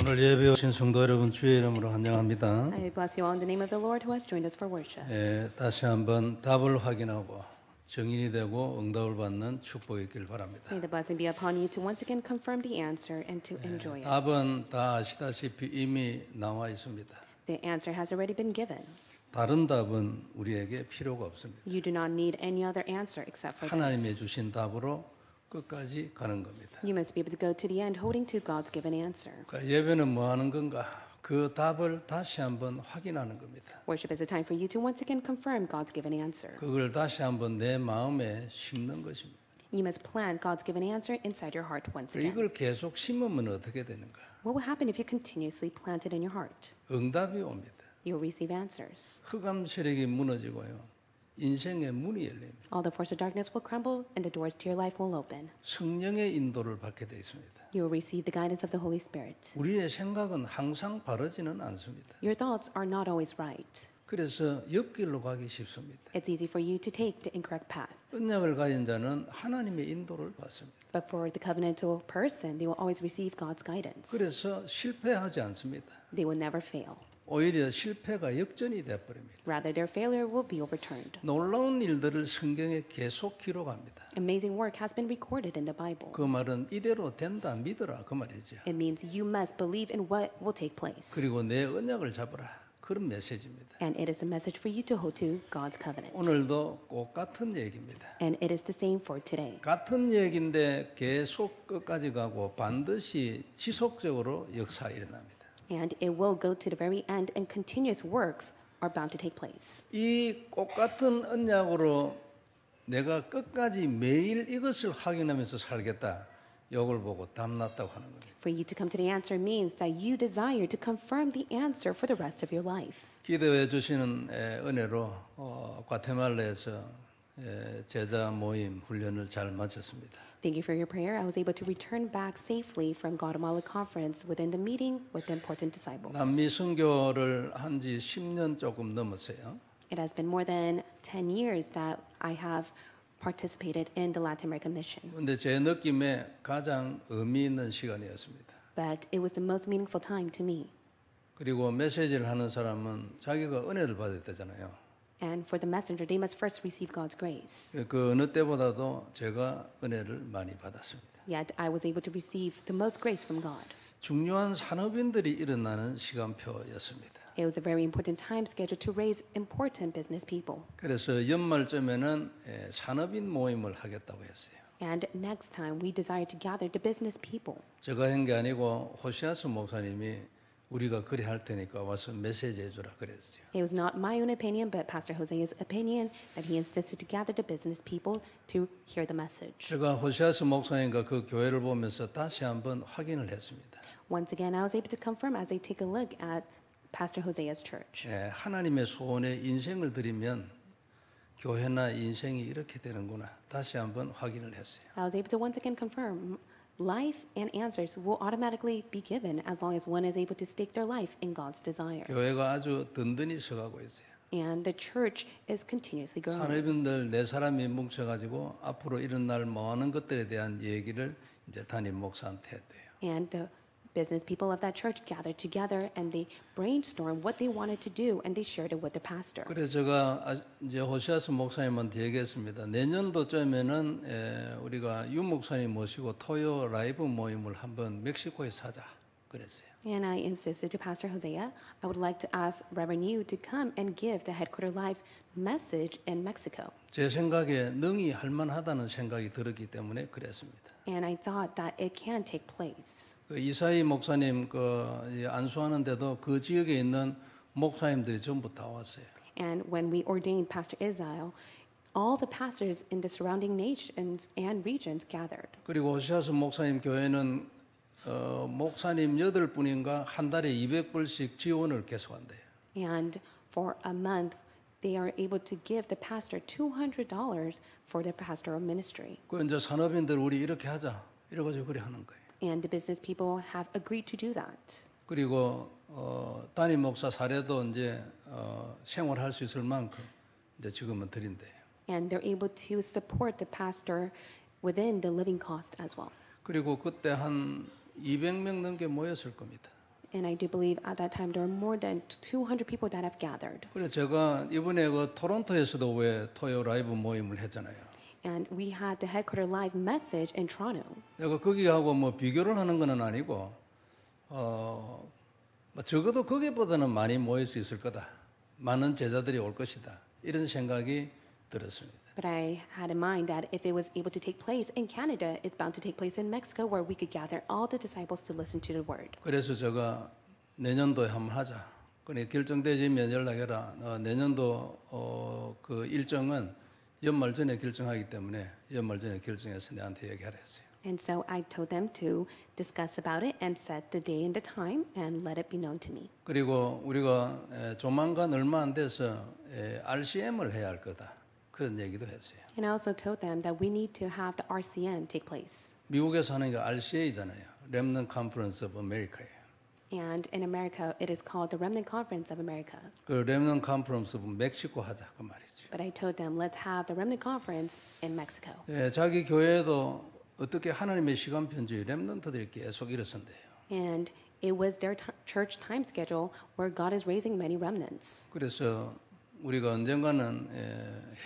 오늘 예배 오신 성도 여러분 주의 이름으로 환영합니다. I bless you all in the name of the Lord who has joined us for worship. 예, 다시 한번 답을 확인하고 정인이 되고 응답을 받는 축복이 있길 바랍니다. May the blessing be upon you to once again confirm the answer and to enjoy it. 답은 다 아시다시피 이미 나와 있습니다. The answer has already been given. 다른 답은 우리에게 필요가 없습니다. You do not need any other answer except for this. 하나님이 주신 답으로 끝까지 가는 겁니다. You must be able to go to the end holding to God's given answer. 그러니까 예배는 뭐 하는 건가? 그 답을 다시 한번 확인하는 겁니다. Worship is a time for you to once again confirm God's given answer. 그걸 다시 한번 내 마음에 심는 것입니다. You must plant God's given answer inside your heart once again. 이걸 계속 심으면 어떻게 되는가? What will happen if you continuously plant it in your heart? 응답이 옵니다. You'll receive answers. 흑암 세력이 무너지고요. 인생의 문이 열립니다. All the forces of darkness will crumble and the doors to your life will open. 성령의 인도를 받게 되어 있습니다. You will receive the guidance of the Holy Spirit. 우리의 생각은 항상 바르지는 않습니다. Your thoughts are not always right. 그래서 옆길로 가기 쉽습니다. It's easy for you to take the incorrect path. 언약을 가진 자는 하나님의 인도를 받습니다. But for the covenantal person, they will always receive God's guidance. 그래서 실패하지 않습니다. They will never fail. 오히려 실패가 역전이 되어버립니다. Rather, their failure will be overturned. 놀라운 일들을 성경에 계속 기록합니다. Amazing work has been recorded in the Bible. 그 말은 이대로 된다 믿어라 그 말이죠. It means you must believe in what will take place. 그리고 내 언약을 잡으라. 그런 메시지입니다. And it is a message for you to hold to God's covenant. 오늘도 꼭 같은 얘기입니다. And it is the same for today. 같은 얘기인데 계속 끝까지 가고 반드시 지속적으로 역사 일어납니다. and it will go to the very end and continuous works are bound to take place. 이 똑같은 언약으로 내가 끝까지 매일 이것을 확인하면서 살겠다. 이걸 보고 담났다고 하는 겁니다. For you to come to the answer means that you desire to confirm the answer for the rest of your life. 기도해 주시는 은혜로 어, 과테말라에서 제자 모임 훈련을 잘 마쳤습니다. Thank you for your prayer. I was able to return back safely from Guatemala conference within the meeting with the important disciples. 남미 순교를 한 10년 조금 넘었어요. It has been more than 10 years that I have participated in the Latin American mission. 근데 제 느낌에 가장 의미 있는 시간이었습니다. But it was the most meaningful time to me. 그리고 메시지를 하는 사람은 자기가 은혜를 받았다잖아요. And for the messenger, they must first receive God's grace. 그 어느 때보다도 제가 은혜를 많이 받았습니다. Yet I was able to receive the most grace from God. 중요한 산업인들이 일어나는 시간표였습니다. It was a very important time schedule to raise important business people. 그래서 연말쯤에는 예, 산업인 모임을 하겠다고 했어요. And next time we desire to gather the business people. 제가 한게 아니고 호시아스 목사님이 우리가 그래 할 테니까 와서 메시지 해주라 그랬어요. It was not my own opinion, but Pastor Jose's opinion that he insisted to gather the business people to hear the message. 제가 호세아스 목사님과 그 교회를 보면서 다시 한번 확인을 했습니다. Once again, I was able to confirm as I take a look at Pastor Hosea's church. 예, 하나님의 소원에 인생을 드리면 교회나 인생이 이렇게 되는구나 다시 한번 확인을 했어요. I was able to once again confirm life and answers will automatically be given as long as one is able to stake their life in God's desire. And the church is continuously growing. And the business people of that church gathered together and they brainstormed what they wanted to do and they shared it with the pastor. 제가 이제 호시아스 목사님한테 얘기했습니다. 우리가 윤 목사님 모시고 토요 라이브 모임을 한번 그랬어요. And I insisted to Pastor Hosea, I would like to ask Reverend Yu to come and give the headquarter live message in Mexico. 제 생각에 능히 할 만하다는 생각이 들었기 때문에 그랬습니다 and I thought that it can take place. 그 이사이 목사님 그 안수하는데도 그 지역에 있는 목사님들이 전부 다 왔어요. And when we ordained Pastor Israel, all the pastors in the surrounding nations and regions gathered. 그리고 오시아스 목사님 교회는 어, 목사님 여덟 분인가 한 달에 200불씩 지원을 계속한대요. And for a month, they are able to give the pastor $200 for their pastoral ministry. 그 이제 산업인들 우리 이렇게 하자. 가지고 그래 하는 거예요. And the business people have agreed to do that. 그리고 어, 담임 목사 사례도 이제 어, 생활할 수 있을 만큼 이제 지금은 드린대요. And they're able to support the pastor within the living cost as well. 그리고 그때 한 200명 넘게 모였을 겁니다. And I do believe at that time there were more than 200 people that have gathered. 그래서 제가 이번에 그 토론토에서도 왜 토요 라이브 모임을 했잖아요. And we had the headquarter live message in Toronto. 내가 거기하고 뭐 비교를 하는 거는 아니고 어 적어도 거기보다는 많이 모일 수 있을 거다. 많은 제자들이 올 것이다. 이런 생각이 들었습니다. But I had in mind that if it was able to take place in Canada, it's bound to take place in Mexico where we could gather all the disciples to listen to the word. 그래서 제가 내년도에 한번 하자. 그래 결정되지면 연락해라. 어, 내년도 어, 그 일정은 연말 전에 결정하기 때문에 연말 전에 결정해서 내한테 얘기하라 했어요. And so I told them to discuss about it and set the day and the time and let it be known to me. 그리고 우리가 조만간 얼마 안 돼서 RCM을 해야 할 거다. 그런 얘기도 했어요. And I also told them that we need to have the RCM take place. 미국에서 하는 게 RCA잖아요. Remnant Conference of 아메리카예요. And in America, it is called the Remnant Conference of America. 그 렘넌 컨퍼런스 오브 멕시코 하자 그 말이죠. But I told them, let's have the Remnant Conference in Mexico. 예, 자기 교회에도 어떻게 하나님의 시간 편지 렘넌트들이 계속 일어선대요. And it was their church time schedule where God is raising many remnants. 그래서 우리가 언젠가는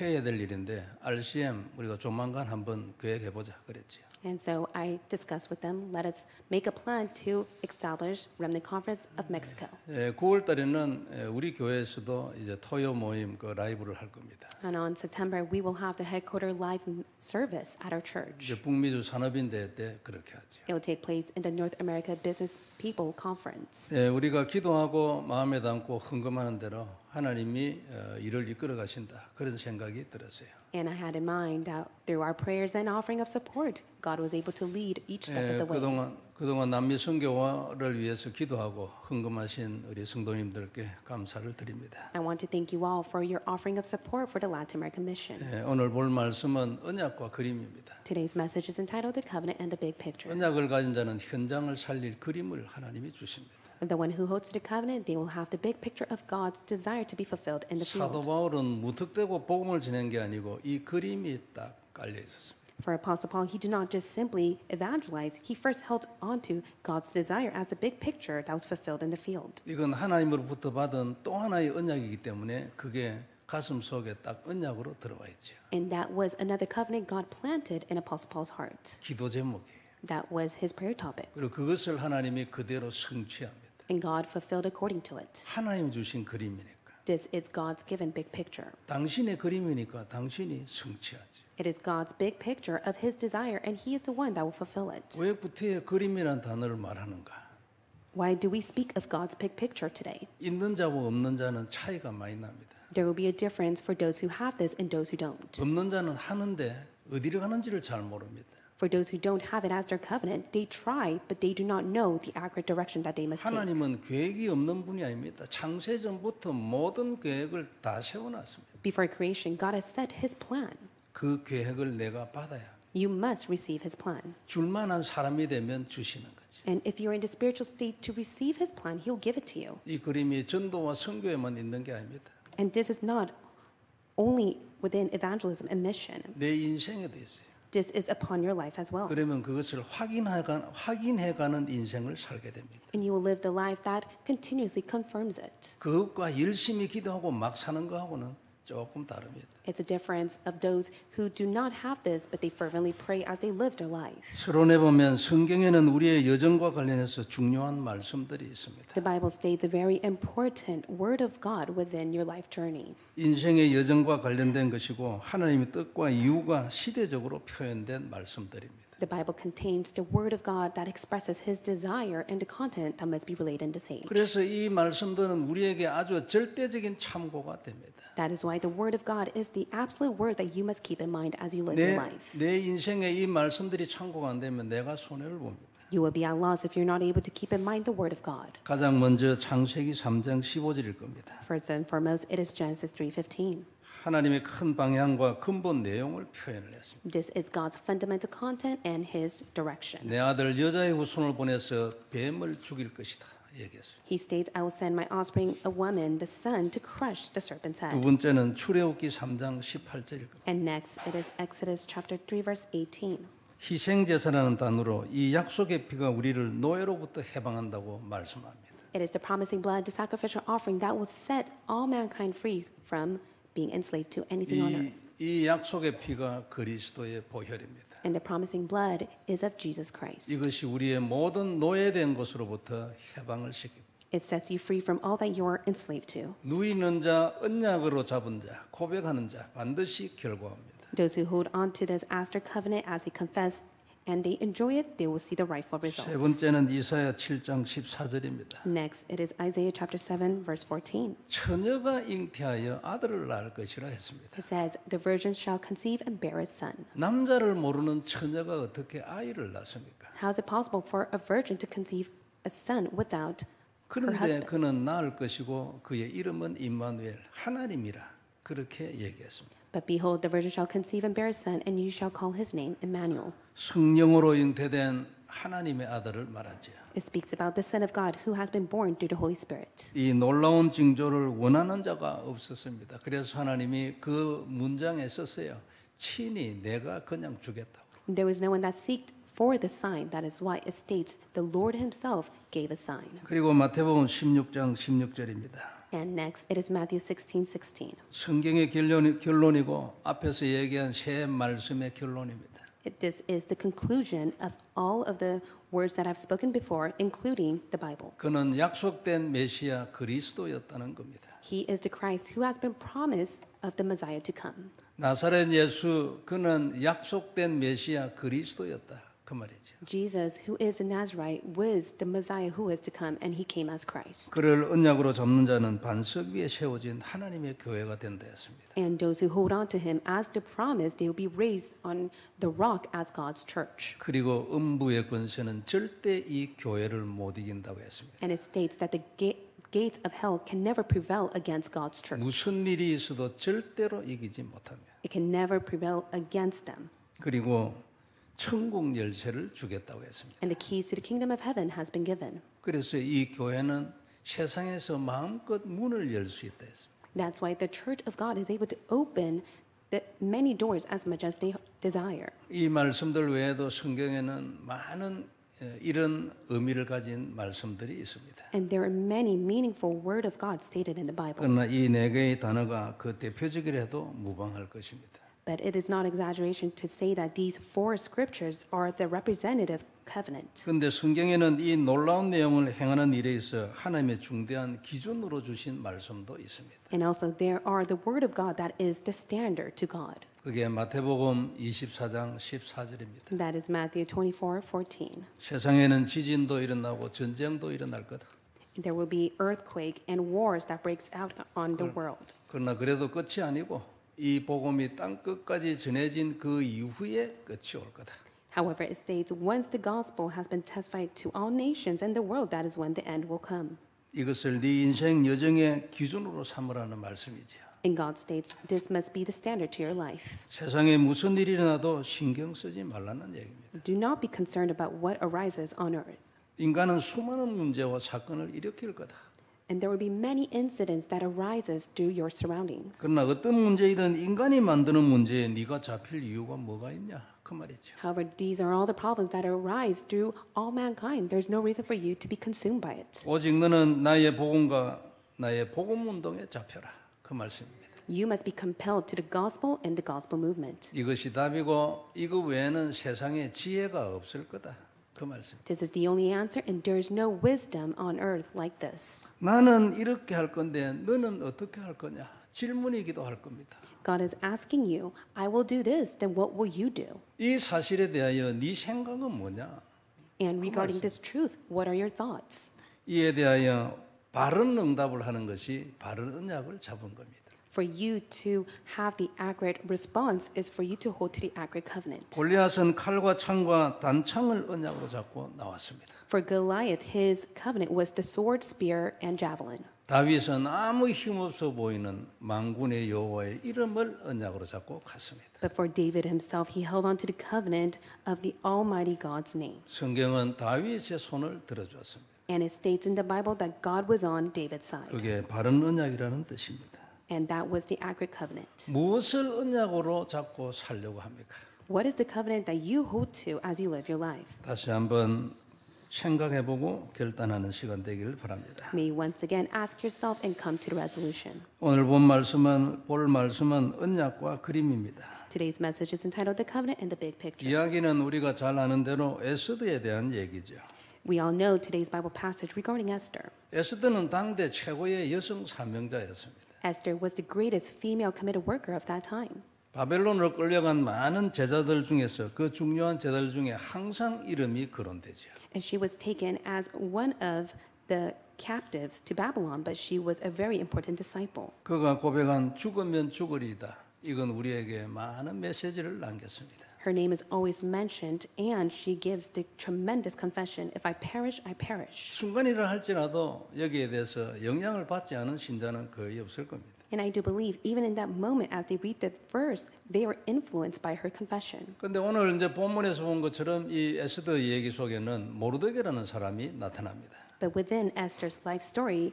해야 될 일인데 RCM 우리가 조만간 한번 계획해 보자 그랬지요. And so I discussed with them, let us make a plan to establish Remnant Conference of Mexico. 예, 9월 달에는 우리 교회에서도 이제 토요 모임 그 라이브를 할 겁니다. And on September we will have the headquarter live service at our church. 이제 북미주 산업인대 때 그렇게 하죠. It will take place in the North America Business People Conference. 예, 우리가 기도하고 마음에 담고 헌금하는 대로 하나님이 일을 이끌어 가신다 그런 생각이 들었어요. And I had in mind that through our prayers and offering of support, God was able to lead each step 예, of the way. 그동안 그동안 남미 선교화를 위해서 기도하고 헌금하신 우리 성도님들께 감사를 드립니다. I want to thank you all for your offering of support for the Latin American Mission. 예, 오늘 볼 말씀은 언약과 그림입니다. Today's message is entitled The Covenant and the Big Picture. 언약을 가진 자는 현장을 살릴 그림을 하나님이 주십니다. And the one who holds the covenant, they will have the big picture of God's desire to be fulfilled in the 사도 바울은 무턱대고 복음을 전한 게 아니고 이 그림이 딱 깔려 For Apostle Paul, he did not just simply evangelize, he first held on to God's desire as the big picture that was fulfilled in the field. 이건 하나님으로부터 받은 또 하나의 언약이기 때문에 그게 가슴 속에 딱 언약으로 들어와 있죠. And that was another covenant God planted in Apostle Paul's heart. 기도 제목이. That was his prayer topic. 그리고 그것을 하나님이 그대로 성취합니다 and God fulfilled according to it. 하나님 주신 그림이니까. This is God's given big picture. 당신의 그림이니까 당신이 성취하지. It is God's big picture of his desire and he is the one that will fulfill it. 그림이란 단어를 말하는가? Why do we speak of God's big picture today? 있는 자와 없는 자는 차이가 많이 납니다. There will be a difference for those who have this and those who don't. 없는 자는 하는데 어디로 가는지를 잘 모릅니다. For those who don't have it as their covenant, they try, but they do not know the accurate direction that they must take. 하나님은 계획이 없는 분이 아닙니다. 창세 전부터 모든 계획을 다 세워놨습니다. Before creation, God has set His plan. 그 계획을 내가 받아야. You must receive His plan. 줄만한 사람이 되면 주시는 And if you're in the spiritual state to receive His plan, He'll give it to you. 이 그림이 전도와 선교에만 있는 게 아닙니다. And this is not only within evangelism and mission. 내 인생에도 있어요. practice is upon your life as well. 그러면 그것을 확인해가, 확인해가는 인생을 살게 됩니다. And you will live the life that continuously confirms it. 그것과 열심히 기도하고 막 사는 거하고는 조금 다릅니다. It's a difference of those who do not have this, but they fervently pray as they live their life. 서론에 보면 성경에는 우리의 여정과 관련해서 중요한 말씀들이 있습니다. The Bible states a very important word of God within your life journey. 인생의 여정과 관련된 것이고 하나님의 뜻과 이유가 시대적으로 표현된 말씀들입니다. The Bible contains the word of God that expresses his desire and the content that must be related in this age. 그래서 이 말씀들은 우리에게 아주 절대적인 참고가 됩니다. That is why the word of God is the absolute word that you must keep in mind as you live 내, your life. 내 인생에 이 말씀들이 참고가 안 되면 내가 손해를 봅니다. You will be at loss if you're not able to keep in mind the word of God. 가장 먼저 창세기 3장 15절일 겁니다. First and foremost, it is Genesis 3:15. 하나님의 큰 방향과 근본 내용을 표현을 했습니다. This is God's fundamental content and His direction. 내 아들 여자의 후손을 보내서 뱀을 죽일 것이다. 얘기했어요. He states, I will send my offspring, a woman, the son, to crush the serpent's head. 번째는 출애굽기 3장 1 8절 And next, it is Exodus chapter 3, verse 18. 희생 제사라는 단어로 이 약속의 피가 우리를 노예로부터 해방한다고 말씀합니다. It is the promising blood, the sacrificial offering that will set all mankind free from being enslaved to anything on earth. 이 약속의 피가 그리스도의 보혈입니다. and the promising blood is of Jesus Christ. 이것이 우리의 모든 노예된 것으로부터 해방을 시킵니다. It sets you free from all that you're enslaved to. 누이는 자, 언약으로 잡은 자, 고백하는 자 반드시 결과합니다. Those who hold on to this Aster covenant as they confess and they enjoy it, they will see the rightful 세 results. 번째는 이사야 7장 14절입니다. Next, it is Isaiah chapter 7, verse 14. 처녀가 잉태하여 아들을 낳을 것이라 했습니다. It says, The virgin shall conceive and bear a son. 남자를 모르는 처녀가 어떻게 아이를 낳습니까? How is it possible for a virgin to conceive a son without her 그런데 husband? 그는 낳을 것이고 그의 이름은 임마누엘 하나님이라 그렇게 얘기했습니다. But behold, the virgin shall conceive and bear a son, and you shall call his name Emmanuel. 성령으로 잉태된 하나님의 아들을 It speaks about the Son of God who has been born through the Holy Spirit. 이 놀라운 징조를 원하는 자가 없었습니다. 그래서 하나님이 그 문장에 썼어요. 친히 내가 그냥 주겠다고. There was no one that seeked for the sign. That is why it states the Lord himself gave a sign. 그리고 마태복음 16장 16절입니다. And next, it is Matthew 16, 16. 성경의 결론이, 결론이고 앞에서 얘기한 세 말씀의 결론입니다. It, this is the conclusion of all of the words that I've spoken before, including the Bible. 그는 약속된 메시아 그리스도였다는 겁니다. He is the Christ who has been promised of the Messiah to come. 나사렛 예수 그는 약속된 메시아 그리스도였다. 그 말이죠. Jesus who is a Nazarite was the Messiah who was to come and he came as Christ. 그를 언약으로 잡는 자는 반석 위에 세워진 하나님의 교회가 된다 했습니다. And those who hold on to him as the promise they will be raised on the rock as God's church. 그리고 음부의 권세는 절대 이 교회를 못 이긴다고 했습니다. And it states that the gate s of hell can never prevail against God's church. 무슨 일이 있어도 절대로 이기지 못합니다. It can never prevail against them. 그리고 천국 열쇠를 주겠다고 했습니다. And the keys to the kingdom of heaven has been given. 그래서 이 교회는 세상에서 마음껏 문을 열 수 있다 했습니다. That's why the church of God is able to open the many doors as much as they desire. 이 말씀들 외에도 성경에는 많은 이런 의미를 가진 말씀들이 있습니다. And there are many meaningful word of God stated in the Bible. 그러나 이 네 개의 단어가 그 대표적이라도 무방할 것입니다. But it is not exaggeration to say that these four scriptures are the representative covenant. 성경에는 이 놀라운 내용을 행하는 일에 있어 하나님의 중대한 기준으로 주신 말씀도 있습니다. And also there are the word of God that is the standard to God. 그게 마태복음 24장 14절입니다. That is Matthew 24:14. 세상에는 지진도 일어나고 전쟁도 일어날 거다. There will be earthquake and wars that breaks out on the world. 그러나 그래도 끝이 아니고 이 복음이 땅 끝까지 전해진 그 이후에 끝이 올 거다. However, it states once the gospel has been testified to all nations and the world, that is when the end will come. 이것을 네 인생 여정의 기준으로 삼으라는 말씀이지요. And God states this must be the standard to your life. 세상에 무슨 일이 일어나도 신경 쓰지 말라는 얘기입니다. Do not be concerned about what arises on earth. 인간은 수많은 문제와 사건을 일으킬 거다. And there will be many incidents that arises through your surroundings. 그러나 어떤 문제이든 인간이 만드는 문제에 네가 잡힐 이유가 뭐가 있냐? 그 말이죠. However, these are all the problems that arise through all mankind. There's no reason for you to be consumed by it. 오직 너는 나의 복음과 나의 복음 운동에 잡혀라. 그 말씀입니다. You must be compelled to the gospel and the gospel movement. 이것이 답이고 이거 외에는 세상에 지혜가 없을 거다. 그 말씀. This is the only answer, and there is no wisdom on earth like this. 나는 이렇게 할 건데 너는 어떻게 할 거냐? 질문이기도 할 겁니다. God is asking you, I will do this, then what will you do? 이 사실에 대하여 네 생각은 뭐냐? And regarding this truth, what are your thoughts? 이에 대하여 바른 응답을 하는 것이 바른 언약을 잡은 겁니다. for you to have the accurate response is for you to hold to the accurate covenant. 골리앗은 칼과 창과 단창을 언약으로 잡고 나왔습니다. For Goliath, his covenant was the sword, spear, and javelin. 다윗은 아무 힘 없어 보이는 망군의 여호와의 이름을 언약으로 잡고 갔습니다. But for David himself, he held on to the covenant of the Almighty God's name. 성경은 다윗의 손을 들어주었습니다. And it states in the Bible that God was on David's side. 그게 바른 언약이라는 뜻입니다. And that was the Agric covenant. 무엇을 언약으로 잡고 살려고 합니까? What is the covenant that you hold to as you live your life? 다시 한번 생각해보고 결단하는 시간 되기를 바랍니다. May once again ask yourself and come to the resolution. 오늘 본 말씀은 볼 말씀은 언약과 그림입니다. Today's message is entitled The Covenant and the Big Picture. 이야기는 우리가 잘 아는 대로 에스더에 대한 얘기죠. We all know today's Bible passage regarding Esther. 에스더는 당대 최고의 여성 사명자였습니다. Esther was the greatest female committed worker of that time. 바벨론으로 끌려간 많은 제자들 중에서 그 중요한 제자들 중에 항상 이름이 그런 데지요. And she was taken as one of the captives to Babylon, but she was a very important disciple. 그가 고백한 죽으면 죽으리다. 이건 우리에게 많은 메시지를 남겼습니다. Her name is always mentioned, and she gives the tremendous confession: "If I perish, I perish." 순간이라 할지라도 여기에 대해서 영향을 받지 않은 신자는 거의 없을 겁니다. And I do believe, even in that moment, as they read that verse, they were influenced by her confession. 근데 오늘 이제 본문에서 본 것처럼 이 에스더 얘기 속에는 모르드게라는 사람이 나타납니다. But within Esther's life story,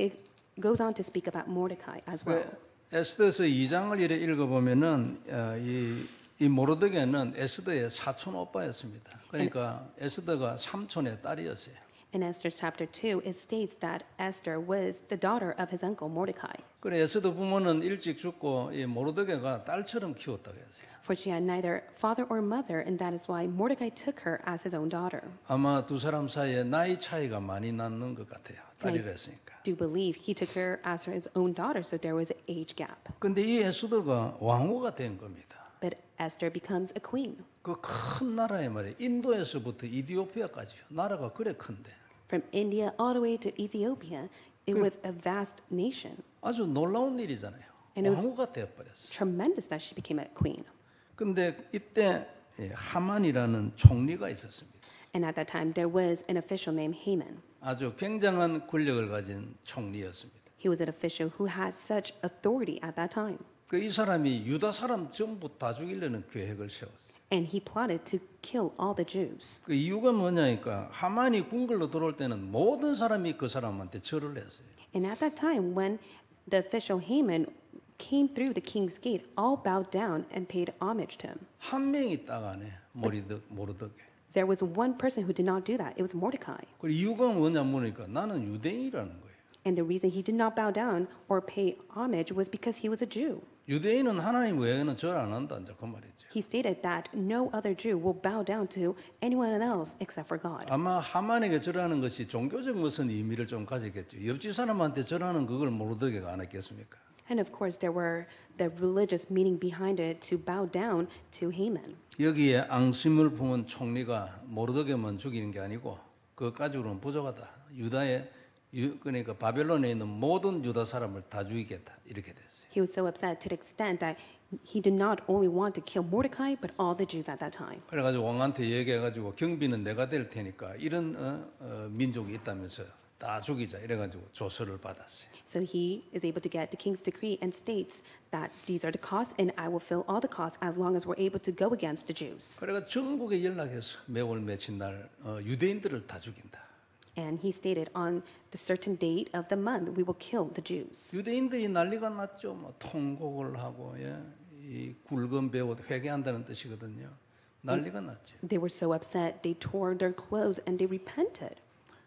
it goes on to speak about Mordecai as well. 에스더서 2장을 이래 읽어보면은 이이 모르드게는 에스더의 사촌 오빠였습니다. 그러니까 에스더가 삼촌의 딸이었어요. In Esther chapter 2, it states that Esther was the daughter of his uncle Mordecai. 그래 에스더 부모는 일찍 죽고 이 모르드게가 딸처럼 키웠다고 했어요. For she had neither father or mother, and that is why Mordecai took her as his own daughter. 아마 두 사람 사이에 나이 차이가 많이 났는 것 같아요. 딸이라 했으니까. do believe he took her as his own daughter, so there was an age gap. 근데 이 에스더가 왕후가 된 겁니다. but Esther becomes a queen. 그큰 나라에 말이야. 인도에서부터 이디오피아까지요. 나라가 그래 큰데. From India all the way to Ethiopia, it was a vast nation. 아주 놀라운 일이잖아요. And it was 왕후가 되어버렸어. tremendous that she became a queen. 근데 이때 예, 하만이라는 총리가 있었습니다. And at that time, there was an official named Haman. 아주 굉장한 권력을 가진 총리였습니다. He was an official who had such authority at that time. 그이 사람이 유다 사람 전부 다 죽이려는 계획을 세웠어요. And he plotted to kill all the Jews. 그 이유가 뭐냐니까 하만이 궁궐로 들어올 때는 모든 사람이 그 사람한테 절을 했어요. And at that time when the official Haman came through the king's gate, all bowed down and paid homage to him. 한 명이 딱 안에 모르드 모르드게. There was one person who did not do that. It was Mordecai. 그 이유가 뭐냐 뭐니까 나는 유대인이라는 거예요. And the reason he did not bow down or pay homage was because he was a Jew. He stated that no other Jew will bow down to anyone else except for God. 아마 하만에게 절하는 것이 종교적 무슨 의미를 좀 가지겠죠. 옆집 사람한테 절하는 그걸 모르게 안 했겠습니까? And of course there were the religious meaning behind it to bow down to Haman. 여기에 앙심을 품은 총리가 모르드게만 죽이는 게 아니고 그까지로는 부족하다. 유다의 그러니까 바벨론에 있는 모든 유다 사람을 다 죽이겠다 이렇게 됐어요. He was so upset to the extent that he did not only want to kill Mordecai but all the Jews at that time. 그래가지고 왕한테 얘기해가지고 경비는 내가 될 테니까 이런 어, 어, 민족이 있다면서 다 죽이자 이래가지고 조서를 받았어요. So he is able to get the king's decree and states that these are the costs and I will fill all the costs as long as we're able to go against the Jews. 그래가 전국에 연락해서 매월 며칠 날 어, 유대인들을 다 죽인다. And he stated on the certain date of the month we will kill the Jews. 유대인들이 난리가 났죠. 뭐 통곡을 하고 예. 이 굵은 배옷 회개한다는 뜻이거든요. 난리가 났죠. They were so upset they tore their clothes and they repented.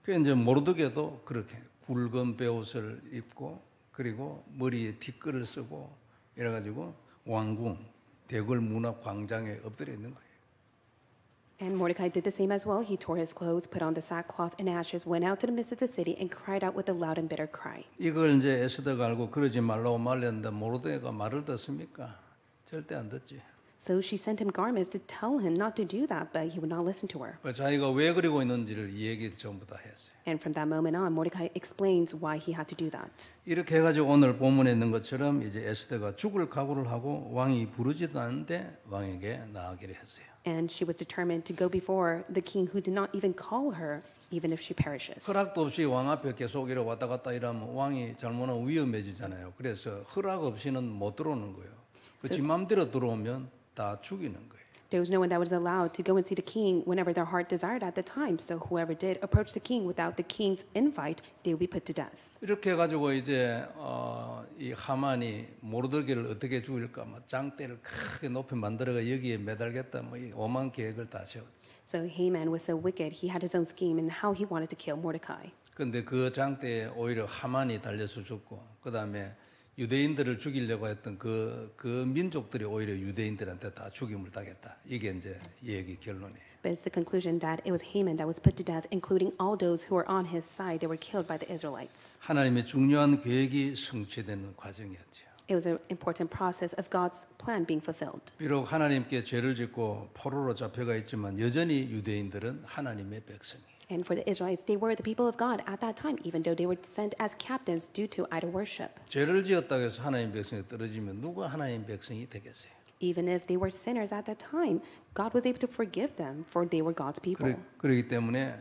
그 이제 모르드게도 그렇게 굵은 배옷을 입고 그리고 머리에 빗글을 쓰고 이래 가지고 왕궁 대궐 문화 광장에 엎드려 있는 거예요. And Mordecai did the same as well. He tore his clothes, put on the sackcloth and ashes, went out to the midst of the city, and cried out with a loud and bitter cry. 이걸 이제 에스더가 알고 그러지 말라고 말했는데 모르데가 말을 듣습니까? 절대 안 듣지. So she sent him garments to tell him not to do that, but he would not listen to her. 자기가 왜 그리고 있는지를 이 얘기 전부 다 했어요. And from that moment on, Mordecai explains why he had to do that. 이렇게 해가지고 오늘 본문에 있는 것처럼 이제 에스더가 죽을 각오를 하고 왕이 부르지도 않는데 왕에게 나아가기로 했어요 and she was determined to go before the king who did not even call her even if she perishes. 허락도 없이 왕 앞에 계속 이렇게 왔다 갔다 이러면 왕이 잘못하면 위험해지잖아요. 그래서 허락 없이는 못 들어오는 거예요. 그지 마음대로 들어오면 다 죽이는 거예요. There was no one that was allowed to go and see the king whenever their heart desired at the time. So whoever did approach the king without the king's invite, they would be put to death. 이렇게 가지고 이제 어, 이 하만이 어떻게 죽일까, 뭐 장대를 크게 높이 만들어가 여기에 매달겠다, 오만 계획을 다 세웠지. So Haman was so wicked. He had his own scheme and how he wanted to kill Mordecai. 근데 그 장대에 오히려 하만이 달려서 죽고 유대인들을 죽이려고 했던 그, 그 민족들이 오히려 유대인들한테 다 죽임을 당했다. 이게 이제 얘기 결론이에요. But it's the conclusion that it was Haman that was put to death, including all those who were on his side. They were killed by the Israelites. 하나님의 중요한 계획이 성취되는 과정이었죠. It was an important process of God's plan being fulfilled. 비록 하나님께 죄를 짓고 포로로 잡혀가 있지만 여전히 유대인들은 하나님의 백성이. and for the Israelites, they were the people of God at that time, even though they were sent as captives due to idol worship. Even if they were sinners at that time, God was able to forgive them, for they were God's people. 그러기 때문에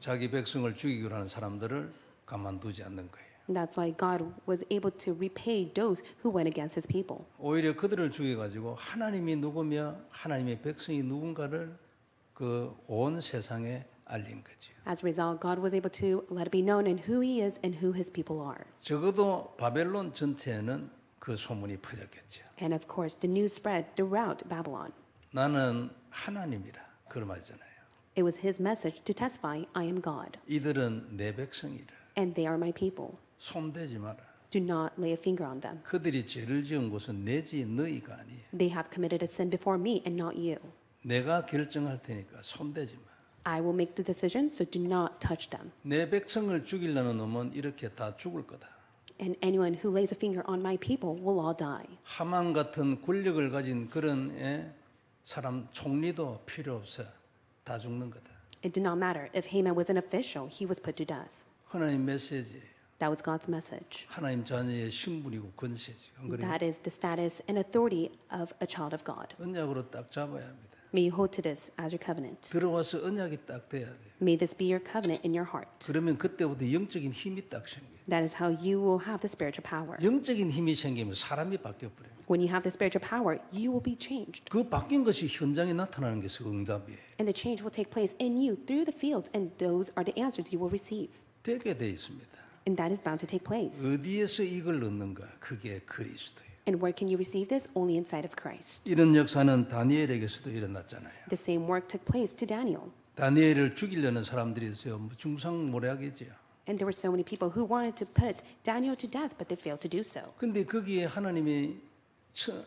자기 백성을 죽이기로 하는 사람들을 가만두지 않는 거예요. That's why God was able to repay those who went against his people. 오히려 그들을 죽여 하나님이 누구며 하나님의 백성이 누군가를 그온 세상에 알린 거죠. As a result, God was able to let it be known in who He is and who His people are. 적어도 바벨론 전체에는 그 소문이 퍼졌겠죠. And of course, the news spread throughout Babylon. 나는 하나님이라 그러하잖아요. It was His message to testify, "I am God." 이들은 내 백성이라. And they are my people. 손대지 마라. do not lay a finger on them. 그들이 죄를 지은 내지 너희가 아니에요. They have committed a sin before me and not you. 내가 결정할 테니까 손대지 마. I will make the decision, so do not touch them. 내 백성을 죽이려는 놈은 이렇게 다 죽을 거다. And anyone who lays a finger on my people will all die. 하만 같은 권력을 가진 그런 예, 사람 총리도 필요 없어. 다 죽는 거다. It did not matter if Haman was an official, he was put to death. 하나님 메시지. That was God's message. 하나님 자녀의 신분이고 권세지. That is the status and authority of a child of God. 언약으로 딱 잡아야 합니다. May you hold to this as your covenant. 들어와서 언약이 딱 돼야 돼. May this be your covenant in your heart. 그러면 그때부터 영적인 힘이 딱 생겨. That is how you will have the spiritual power. 영적인 힘이 생기면 사람이 바뀌어 버려. When you have the spiritual power, you will be changed. 그 바뀐 것이 현장에 나타나는 게 응답이에요. And the change will take place in you through the field, and those are the answers you will receive. 되게 돼 있습니다. And that is bound to take place. 어디에서 이걸 얻는가? 그게 그리스도. And where can you receive this? Only inside of Christ. 이런 역사는 다니엘에게서도 일어났잖아요. The same work took place to Daniel. 다니엘을 죽이려는 사람들이 있어요. 중상 모략이지요. And there were so many people who wanted to put Daniel to death, but they failed to do so. 근데 거기에 하나님이 처,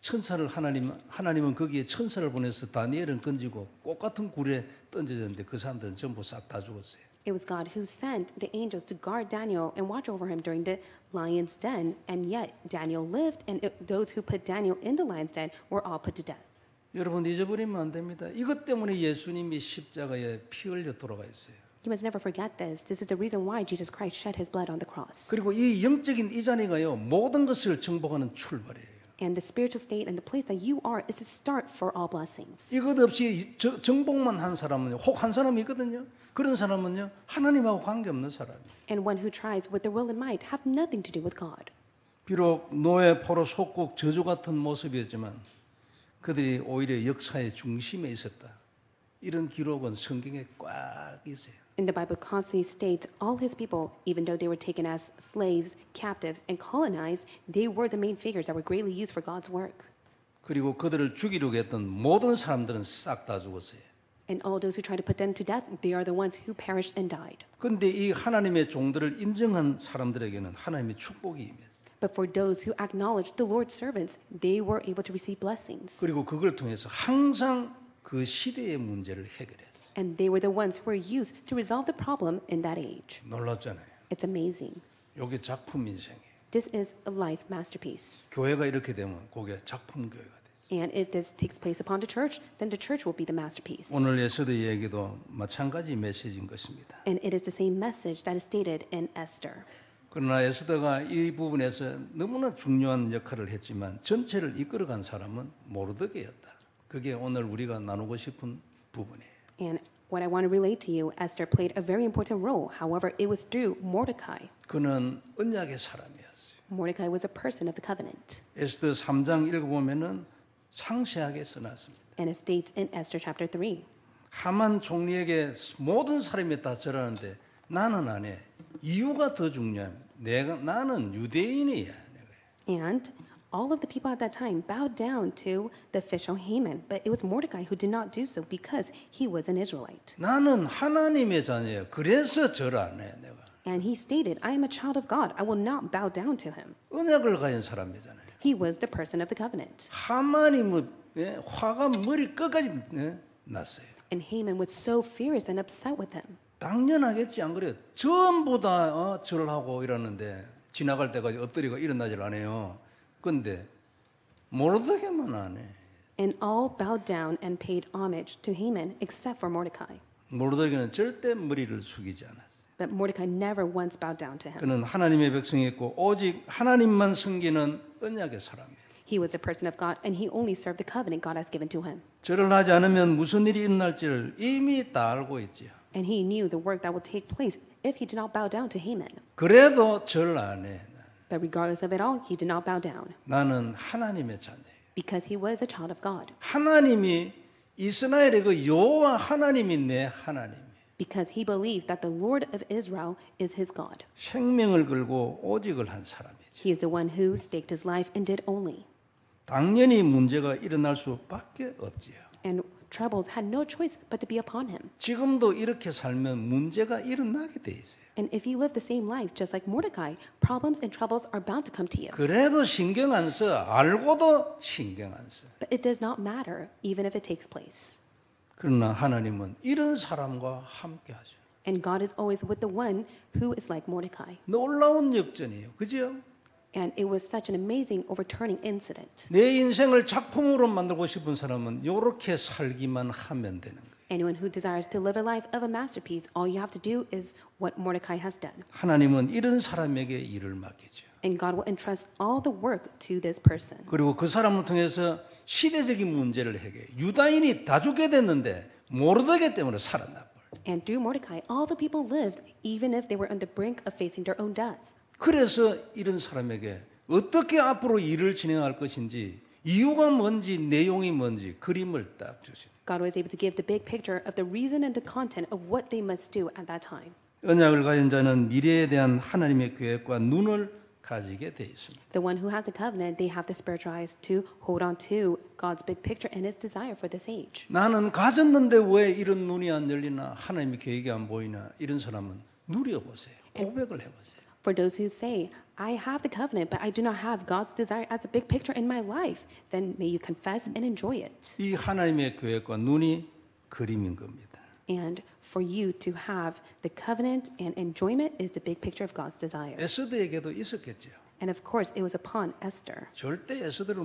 천사를 하나님 하나님은 거기에 천사를 보내서 다니엘은 건지고 똑같은 굴에 던져졌는데 그 사람들은 전부 싹 다 죽었어요. It was God who sent the angels to guard Daniel and watch over him during the lion's den. And yet Daniel lived, and it, those who put Daniel in the lion's den were all put to death. 여러분 잊어버리면 안 됩니다. 이것 때문에 예수님이 십자가에 피 흘려 돌아가 있어요. You must never forget this. This is the reason why Jesus Christ shed his blood on the cross. 그리고 이 영적인 이전이가요 모든 것을 정복하는 출발이에요. and the spiritual state and the place that you are is a start for all blessings. 이것 없이 저, 정복만 한 사람은요. 혹한 사람이거든요. 그런 사람은요. 하나님하고 관계없는 사람. And one who tries with their will and might have nothing to do with God. 비록 노예, 포로, 속국, 저주 같은 모습이었지만 그들이 오히려 역사의 중심에 있었다. 이런 기록은 성경에 꽉 있어요. in the Bible constantly states all his people, even though they were taken as slaves, captives, and colonized, they were the main figures that were greatly used for God's work. 그리고 그들을 죽이려고 했던 모든 사람들은 죽었어요. And all those who tried to put them to death, they are the ones who perished and died. 근데 이 하나님의 종들을 인정한 사람들에게는 하나님의 축복이 임했어요. But for those who acknowledged the Lord's servants, they were able to receive blessings. 그리고 그걸 통해서 항상 그 시대의 문제를 해결해. And they were the ones who were used to resolve the problem in that age. 놀랍잖아요. It's amazing. 이게 작품 인생이에요. This is a life masterpiece. 교회가 이렇게 되면 그게 작품 교회가 돼. And if this takes place upon the church, then the church will be the masterpiece. 오늘 에스더 얘기도 마찬가지 메시지인 것입니다. And it is the same message that is stated in Esther. 그러나 에스더가 이 부분에서 너무나 중요한 역할을 했지만 전체를 이끌어간 사람은 모르드게였다. 그게 오늘 우리가 나누고 싶은 부분이에요. And what I want to relate to you, Esther played a very important role. However, it was through Mordecai. 그는 언약의 사람이었어요. Mordecai was a person of the covenant. 에스더 3장 읽어보면은 상세하게 써놨습니다. And it states in Esther chapter 3. 하만 총리에게 모든 사람이 다 절하는데 나는 안 해. 이유가 더 중요합니다. 내가 나는 유대인이야. And all of the people at that time bowed down to the official Haman, but it was Mordecai who did not do so because he was an Israelite. 나는 하나님의 자녀야. 그래서 절을 안 내가. And he stated, I am a child of God. I will not bow down to him. 언약을 가진 사람이잖아요. He was the person of the covenant. 하만이 예, 화가 머리 끝까지 예, 났어요. And Haman was so furious and upset with him. 당연하겠지 안 그래요? 전부 다 어, 절하고 이러는데 지나갈 때까지 엎드리고 일어나질 않아요. 근데 모르드게만 안 해. And all bowed down and paid homage to Haman except for Mordecai. 모르드게는 절대 머리를 숙이지 않았어. But Mordecai never once bowed down to him. 그는 하나님의 백성이었고 오직 하나님만 섬기는 언약의 사람이에요. He was a person of God and he only served the covenant God has given to him. 저를 하지 않으면 무슨 일이 일어날지를 이미 다 알고 있지요. And he knew the work that would take place if he did not bow down to Haman. 그래도 절안 해. But regardless of it all, he did not bow down. 나는 하나님의 자녀예요. Because he was a child of God. 하나님이 이스라엘의 그 여호와 하나님이 내 하나님. Because he believed that the Lord of Israel is his God. 생명을 걸고 오직을 한 사람이지. He is the one who staked his life and did only. 당연히 문제가 일어날 수밖에 없지요. And troubles had no choice but to be upon him. 지금도 이렇게 살면 문제가 일어나게 돼 있어요. And if you live the same life just like Mordecai, problems and troubles are bound to come to you. 그래도 신경 안 써. 알고도 신경 안 써. But it does not matter even if it takes place. 그러나 하나님은 이런 사람과 함께 하죠. And God is always with the one who is like Mordecai. 놀라운 역전이에요. 그죠? And it was such an amazing overturning incident. 내 인생을 작품으로 만들고 싶은 사람은 이렇게 살기만 하면 되는 거예요. Anyone who desires to live a life of a masterpiece, all you have to do is what Mordecai has done. 하나님은 이런 사람에게 일을 맡기죠. And God will entrust all the work to this person. 그리고 그 사람을 통해서 시대적인 문제를 해결. 유다인이 다 죽게 됐는데 모르드게 때문에 살았나 봐. And through Mordecai, all the people lived, even if they were on the brink of facing their own death. 그래서 이런 사람에게 어떻게 앞으로 일을 진행할 것인지 이유가 뭔지 내용이 뭔지 그림을 딱 주시는. God was able to give the big picture of the reason and the content of what they must do at that time. 언약을 가진 자는 미래에 대한 하나님의 계획과 눈을 가지게 돼 있습니다. The one who has a covenant, they have the spiritual eyes to hold on to God's big picture and His desire for this age. 나는 가졌는데 왜 이런 눈이 안 열리나 하나님의 계획이 안 보이나 이런 사람은 누려보세요. 고백을 해보세요. For those who say, I have the covenant, but I do not have God's desire as a big picture in my life, then may you confess and enjoy it. And for you to have the covenant and enjoyment is the big picture of God's desire. And of course, it was upon Esther. 절대 에스더를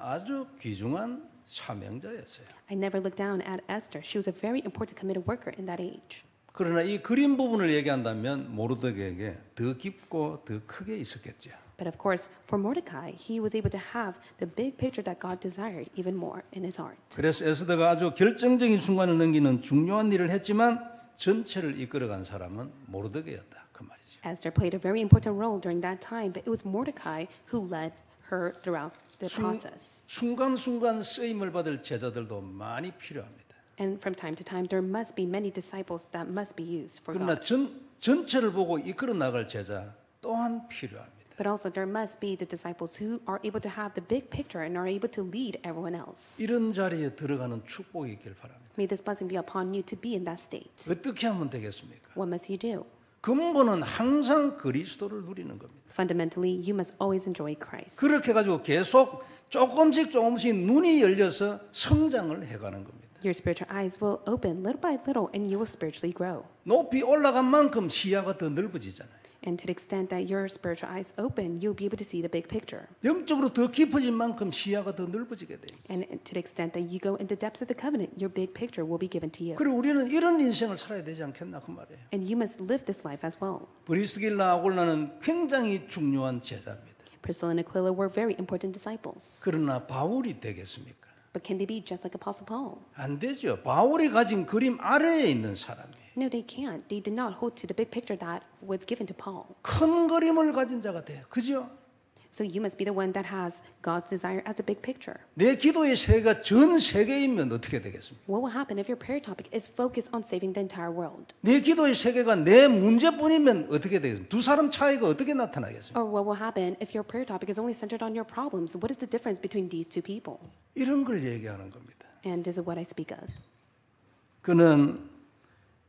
아주 귀중한 사명자였어요. I never looked down at Esther. She was a very important committed worker in that age. 그러나 이 그림 부분을 얘기한다면 모르드게에게 더 깊고 더 크게 있었겠죠. But of course, for Mordecai, he was able to have the big picture that God desired even more in his heart. 그래서 에스더가 아주 결정적인 순간을 넘기는 중요한 일을 했지만 전체를 이끌어간 사람은 모르드게였다 그 말이죠. Esther played a very important role during that time, but it was Mordecai who led her throughout the process. 순간순간 쓰임을 받을 제자들도 많이 필요합니다. And from time to time, there must be many disciples that must be used for 그러나 God. 전, 전체를 보고 이끌어 나갈 제자 또한 필요합니다. But also there must be the disciples who are able to have the big picture and are able to lead everyone else. 이런 자리에 들어가는 축복이 있길 바랍니다. May this blessing be upon you to be in that state. 어떻게 하면 되겠습니까? What must you do? 근본은 항상 그리스도를 누리는 겁니다. Fundamentally, you must always enjoy Christ. 그렇게 가지고 계속 조금씩 조금씩 눈이 열려서 성장을 해가는 겁니다. Your spiritual eyes will open little by little and you will spiritually grow. 높이 올라간 만큼 시야가 더 넓어지잖아요. And to the extent that your spiritual eyes open, you'll be able to see the big picture. 영적으로 더 깊어진 만큼 시야가 더 넓어지게 돼. And to the extent that you go into depths of the covenant, your big picture will be given to you. 그리고 우리는 이런 인생을 살아야 되지 않겠나 그 말이에요. And you must live this life as well. 브리스길라 아굴라는 굉장히 중요한 제자입니다. Priscilla and Aquila were very important disciples. 그러나 바울이 되겠습니까? But can they be just like Apostle Paul? 안 되죠. 바울이 가진 그림 아래에 있는 사람이. No, they can't. They did not hold to the big picture that was given to Paul. 큰 그림을 가진 자가 돼요. 그죠? So you must be the one that has God's desire as a big picture. 내 기도의 세계가 전 세계이면 어떻게 되겠습니까? What will happen if your prayer topic is focused on saving the entire world? 내 기도의 세계가 내 문제뿐이면 어떻게 되겠습니까? 두 사람 차이가 어떻게 나타나겠습니까? Or what will happen if your prayer topic is only centered on your problems? What is the difference between these two people? 이런 걸 얘기하는 겁니다. And this is what I speak of. 그는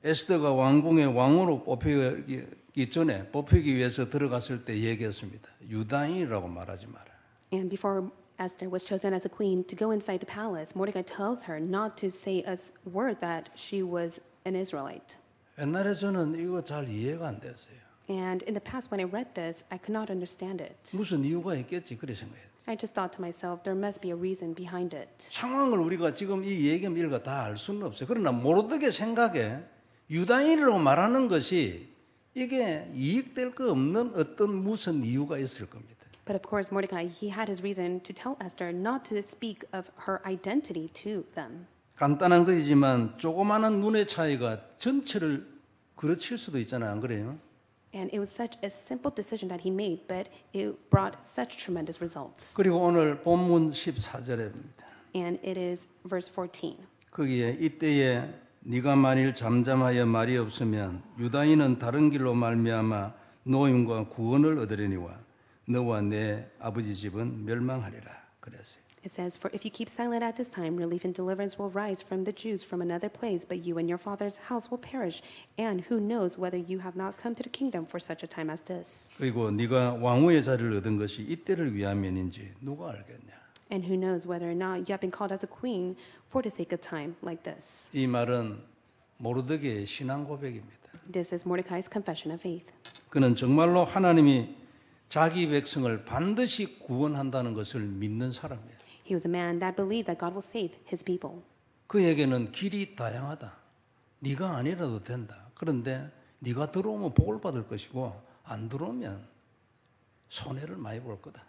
에스더가 왕궁의 왕으로 뽑히기 이전에 뽑히기 위해서 들어갔을 때 얘기했습니다. 유다인이라고 말하지 마라. And before Esther was chosen as a queen to go inside the palace, Mordecai tells her not to say a word that she was an Israelite. 옛날에 저는 이거 잘 이해가 안 됐어요. And in the past, when I read this, I could not understand it. 무슨 이유가 있겠지 그래 생각했죠. I just thought to myself, there must be a reason behind it. 상황을 우리가 지금 이 얘기만 읽어 다알 수는 없어요. 그러나 모르드게 생각에 유다인이라고 말하는 것이 이게 이익될 거 없는 어떤 무슨 이유가 있을 겁니다. But of course, Mordecai, he had his reason to tell Esther not to speak of her identity to them. 간단한 거이지만 조그마한 눈의 차이가 전체를 그르칠 수도 있잖아요, 안 그래요? And it was such a simple decision that he made, but it brought such tremendous results. 그리고 오늘 본문 14절입니다. And it is verse 14. 거기에 이때에 네가 만일 잠잠하여 말이 없으면 유다인은 다른 길로 말미암아 노임과 구원을 얻으려니와 너와 내 아버지 집은 멸망하리라 그랬어요. It says, For if you keep silent at this time, relief and deliverance will rise from the Jews from another place, but you and your father's house will perish. And who knows whether you have not come to the kingdom for such a time as this. 그리고 네가 왕후의 자리를 얻은 것이 이때를 위함이인지 누가 알겠냐? And who knows whether or not you have been called as a queen for the sake of time like this. 이 말은 모르드게의 신앙 고백입니다. This is Mordecai's confession of faith. 그는 정말로 하나님이 자기 백성을 반드시 구원한다는 것을 믿는 사람이에요. He was a man that believed that God will save his people. 그에게는 길이 다양하다. 네가 아니라도 된다. 그런데 네가 들어오면 복을 받을 것이고 안 들어오면 손해를 많이 볼 거다.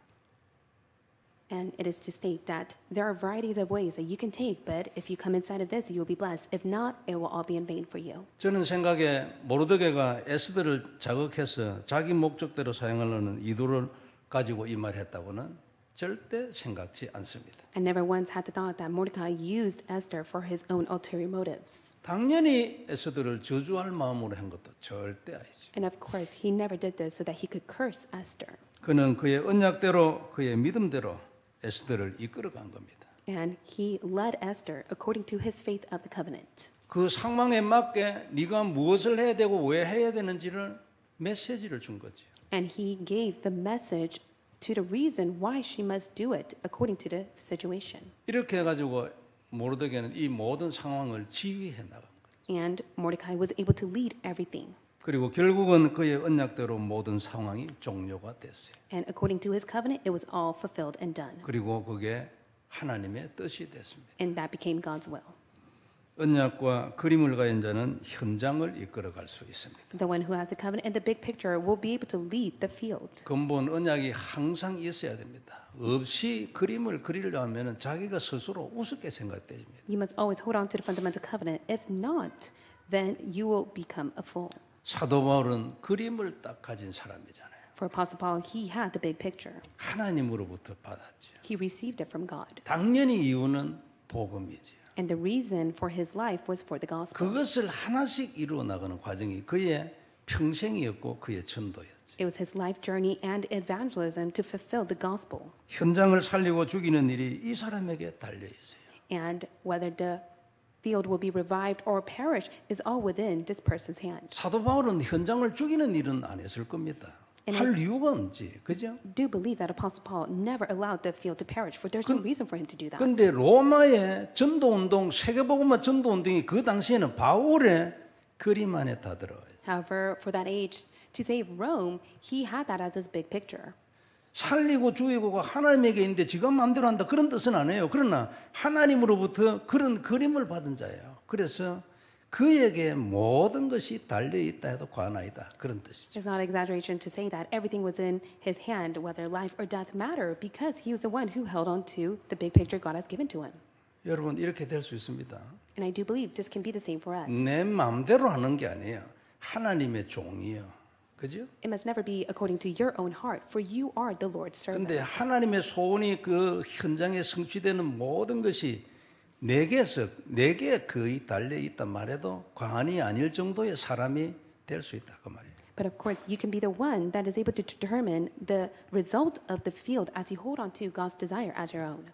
And it is to state that there are varieties of ways that you can take, but if you come inside of this, you will be blessed. If not, it will all be in vain for you. 저는 생각에 모르드게가 에스더를 자극해서 자기 목적대로 사용하려는 이도를 가지고 이 말했다고는 절대 생각지 않습니다. I never once had the thought that Mordecai used Esther for his own ulterior motives. 당연히 에스더를 저주할 마음으로 한 것도 절대 아니죠. And of course, he never did this so that he could curse Esther. 그는 그의 언약대로 그의 믿음대로 에스더를 이끌어간 겁니다. And he led Esther according to his faith of the covenant. 그 상황에 맞게 네가 무엇을 해야 되고 왜 해야 되는지를 메시지를 준 거지. And he gave the message to the reason why she must do it according to the situation. 이렇게 해 가지고 모르드게는 이 모든 상황을 지휘해 나간 거예요. And Mordecai was able to lead everything. 그리고 결국은 그의 언약대로 모든 상황이 종료가 됐어요. And according to his covenant, it was all fulfilled and done. 그리고 그게 하나님의 뜻이 됐습니다. And that became God's will. 언약과 그림을 가진 자는 현장을 이끌어갈 수 있습니다. The one who has the covenant and the big picture will be able to lead the field. 근본 언약이 항상 있어야 됩니다. 없이 그림을 그리려 하면 자기가 스스로 우습게 생각됩니다. You must always hold on to the fundamental covenant. If not, then you will become a fool. 사도 바울은 그림을 딱 가진 사람이잖아요. For Apostle Paul, he had the big picture. 하나님으로부터 받았죠. He received it from God. 당연히 이유는 복음이지요. And the reason for his life was for the gospel. 그것을 하나씩 이루어 나가는 과정이 그의 평생이었고 그의 전도였죠. It was his life journey and evangelism to fulfill the gospel. 현장을 살리고 죽이는 일이 이 사람에게 달려 있어요. And whether the field will be revived or perish is all within this person's hand. 사도 바울은 현장을 죽이는 일은 안 했을 겁니다. And 할 이유가 없지, 그죠? Do believe that Apostle Paul never allowed the field to perish, for there's 그, no reason for him to do that. 근데 로마의 전도 운동, 세계복음화 전도 운동이 그 당시에는 바울의 그림 안에 다 들어가요. However, for that age, to save Rome, he had that as his big picture. 살리고 죽이고 하나님에게 있는데 지가 마음대로 한다 그런 뜻은 아니에요. 그러나 하나님으로부터 그런 그림을 받은 자예요. 그래서 그에게 모든 것이 달려 있다 해도 과언이다 그런 뜻이죠. It's not exaggeration to say that everything was in his hand, whether life or death matter, because he was the one who held on to the big picture God has given to him. 여러분 이렇게 될 수 있습니다. And I do believe this can be the same for us. 내 마음대로 하는 게 아니에요. 하나님의 종이요. 그죠? It must never be according to your own heart, for you are the Lord's servant. 근데 하나님의 소원이 그 현장에 성취되는 모든 것이 내게서 내게 거의 달려 있단 말에도 과언이 아닐 정도의 사람이 될 수 있다 그 말이에요. But of course, you can be the one that is able to determine the result of the field as you hold on to God's desire as your own.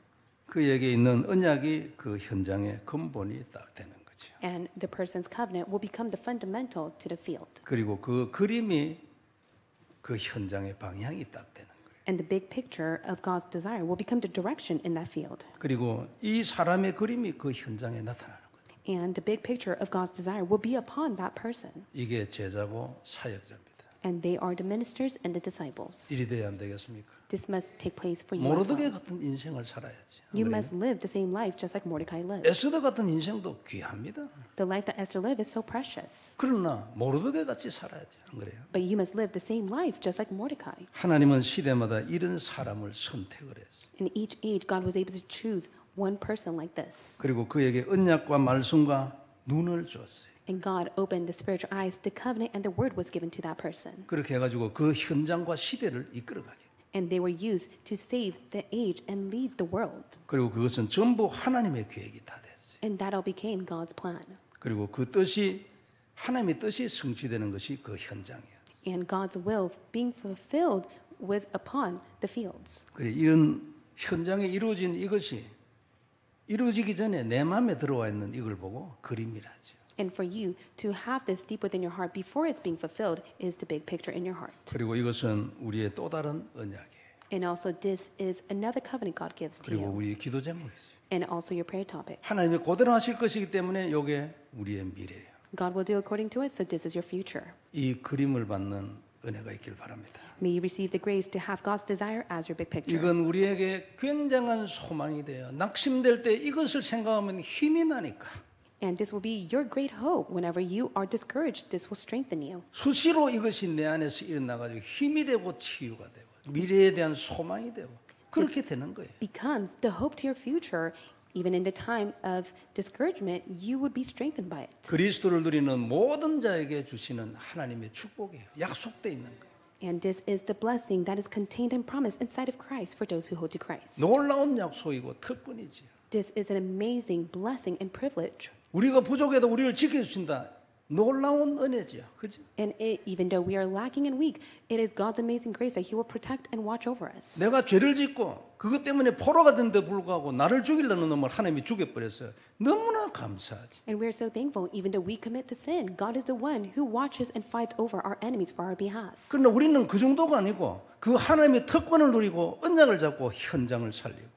그에게 있는 언약이 그 현장의 근본이 딱 되는. And the person's covenant will become the fundamental to the field. 그리고 그 그림이 그 현장의 방향이 딱 되는 거예요. And the big picture of God's desire will become the direction in that field. 그리고 이 사람의 그림이 그 현장에 나타나는 거예요. And the big picture of God's desire will be upon that person. 이게 제자고 사역자입니다. And they are the ministers and the disciples. 이리 돼야 안 되겠습니까? This must take place for you as 모르드게 well. 같은 인생을 살아야지. You 그래요? must live the same life just like Mordecai lived. 에스더 같은 인생도 귀합니다. The life that Esther lived is so precious. 그러나 모르드게 같이 살아야지 안 그래요? But you must live the same life just like Mordecai. 하나님은 시대마다 이런 사람을 선택을 했어. In each age, God was able to choose one person like this. 그리고 그에게 언약과 말씀과 눈을 줬어요. And God opened the spiritual eyes. The covenant and the word was given to that person. 그렇게 해가지고 그 현장과 시대를 이끌어가게. and they were used to save the age and lead the world. 그리고 그것은 전부 하나님의 계획이 다 됐어요. And that all became God's plan. 그리고 그 뜻이 하나님의 뜻이 성취되는 것이 그 현장이에요. And God's will being fulfilled was upon the fields. 그래 이런 현장에 이루어진 이것이 이루어지기 전에 내 마음에 들어와 있는 이걸 보고 그림이라죠. And for you to have this deep within your heart before it's being fulfilled is the big picture in your heart. 그리고 이것은 우리의 또 다른 언약이에요. And also this is another covenant God gives to you. 그리고 우리 기도 제목이죠. And also your prayer topic. 하나님이 그대로 하실 것이기 때문에 이게 우리의 미래예요. God will do according to it, so this is your future. 이 그림을 받는 은혜가 있길 바랍니다. May you receive the grace to have God's desire as your big picture. 이건 우리에게 굉장한 소망이 되어 낙심될 때 이것을 생각하면 힘이 나니까. And this will be your great hope whenever you are discouraged. This will strengthen you. 수시로 이것이 내 안에서 일어나가지고 힘이 되고 치유가 되고 미래에 대한 소망이 되고 그렇게 되는 거예요. Becomes the hope to your future. Even in the time of discouragement, you would be strengthened by it. 그리스도를 누리는 모든 자에게 주시는 하나님의 축복이에요. 약속돼 있는 거예요. And this is the blessing that is contained and promised inside of Christ for those who hold to Christ. 놀라운 약속이고 특권이지요. This is an amazing blessing and privilege. 우리가 부족해도 우리를 지켜 주신다. 놀라운 은혜죠. 그죠? And it, even though we are lacking and weak, it is God's amazing grace that He will protect and watch over us. 내가 죄를 짓고 그것 때문에 포로가 된 데 불구하고 나를 죽이려는 놈을 하나님이 죽여버렸어요. 너무나 감사하지. And we are so thankful, even though we commit to sin, God is the one who watches and fights over our enemies for our behalf. 그러나 우리는 그 정도가 아니고 그 하나님의 특권을 누리고 언약을 잡고 현장을 살리고.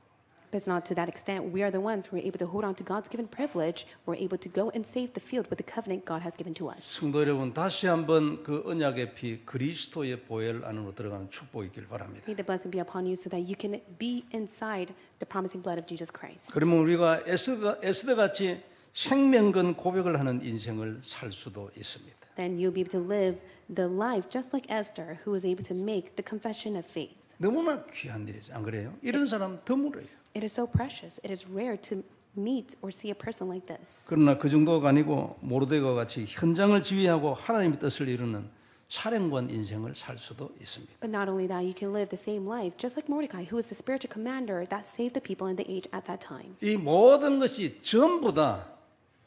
is not to that extent, we are the ones who are able to hold on to God's given privilege. We're able to go and save the field with the covenant God has given to us. 성도 여러분 다시 한번 그 언약의 피 그리스도의 보혈 안으로 들어가는 축복이 바랍니다. May the blessing be upon you so that you can be inside the promising blood of Jesus Christ. 그러면 우리가 에스더 에스더 같이 생명건 고백을 하는 인생을 살 수도 있습니다. Then you'll be able to live the life just like Esther who was able to make the confession of faith. 너무나 귀한 일이죠. 안 그래요? 이런 사람 드물어요. It is so precious. It is rare to meet or see a person like this. 그러나 그 정도가 아니고 모르데가 같이 현장을 지휘하고 하나님의 뜻을 이루는 사령관 인생을 살 수도 있습니다. But not only that, you can live the same life, just like Mordecai, who was the spiritual commander that saved the people in the age at that time. 이 모든 것이 전부 다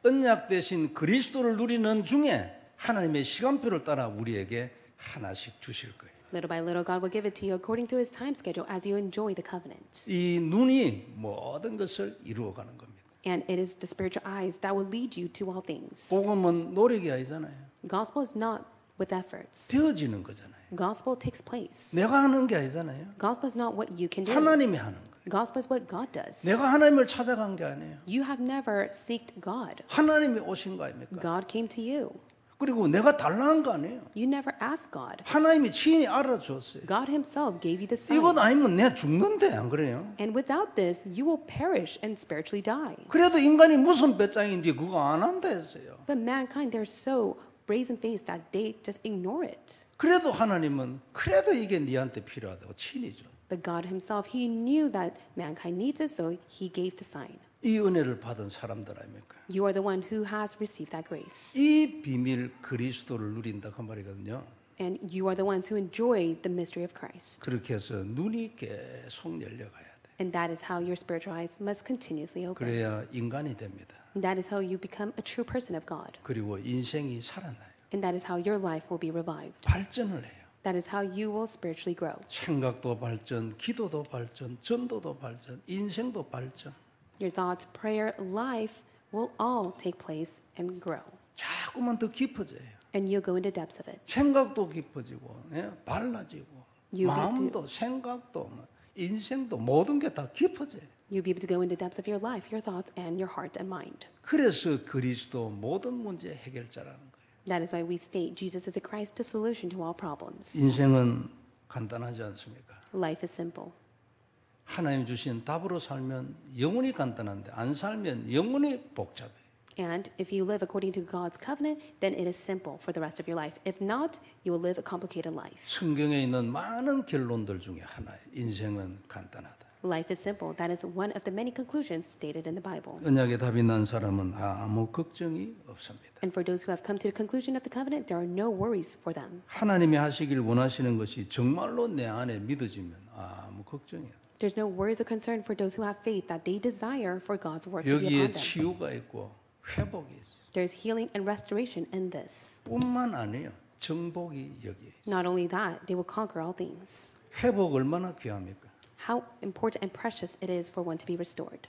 언약 대신 그리스도를 누리는 중에 하나님의 시간표를 따라 우리에게 하나씩 주실 거예요. Little by little, God will give it to you according to His time schedule as you enjoy the covenant. 이 눈이 모든 것을 이루어가는 겁니다. And it is the spiritual eyes that will lead you to all things. 복음은 노력이 아니잖아요. Gospel is not with efforts. 되어지는 거잖아요. Gospel takes place. 내가 하는 게 아니잖아요. Gospel is not what you can do. 하나님이 하는 거. Gospel is what God does. 내가 하나님을 찾아간 게 아니에요. You have never sought God. 하나님이 오신 거 아닙니까? God came to you. 그리고 내가 달라는 거 아니에요. You never asked God. 하나님이 친히 알아줬어요. God himself gave you the sign. 이것 아니면 내가 죽는데 안 그래요? And without this, you will perish and spiritually die. 그래도 인간이 무슨 배짱인데 그거 안 한다 했어요. But mankind, they're so brazen-faced that they just ignore it. 그래도 하나님은 그래도 이게 네한테 필요하다고 친히 줘. But God himself, he knew that mankind needs it, so he gave the sign. 이 은혜를 받은 사람들 아닙니까? You are the one who has received that grace. 이 비밀 그리스도를 누린다 그 말이거든요. And you are the ones who enjoy the mystery of Christ. 그렇게 해서 눈이 계속 열려가야 돼. And that is how your spiritual eyes must continuously open. 그래야 인간이 됩니다. And that is how you become a true person of God. 그리고 인생이 살아나요. And that is how your life will be revived. 발전을 해요. That is how you will spiritually grow. 생각도 발전, 기도도 발전, 전도도 발전, 인생도 발전. Your thoughts, prayer, life will all take place and grow. 자꾸만 더 깊어져요. And you'll go into depths of it. 생각도 깊어지고, 예? 발라지고, you 마음도 생각도 인생도 모든 다 깊어져요. You'll be able to go into depths of your life, your thoughts, and your heart and mind. 그래서 그리스도 모든 문제 해결자라는 거예요. That is why we state Jesus is a Christ, the solution to all problems. 인생은 간단하지 않습니까? Life is simple. 하나님 주신 답으로 살면 영원히 간단한데 안 살면 영원히 복잡해. And if you live according to God's covenant, then it is simple for the rest of your life. If not, you will live a complicated life. 성경에 있는 많은 결론들 중에 하나예요. 인생은 간단하다. Life is simple. That is one of the many conclusions stated in the Bible. 언약에 답이 난 사람은 아무 걱정이 없습니다. And for those who have come to the conclusion of the covenant, there are no worries for them. 하나님이 하시길 원하시는 것이 정말로 내 안에 믿어지면 아무 걱정이 없다. There's no worries or concern for those who have faith that they desire for God's work to be 여기에 upon them. There's healing and restoration in this. 아니에요. Not only that, they will conquer all things. How important and precious it is for one to be restored.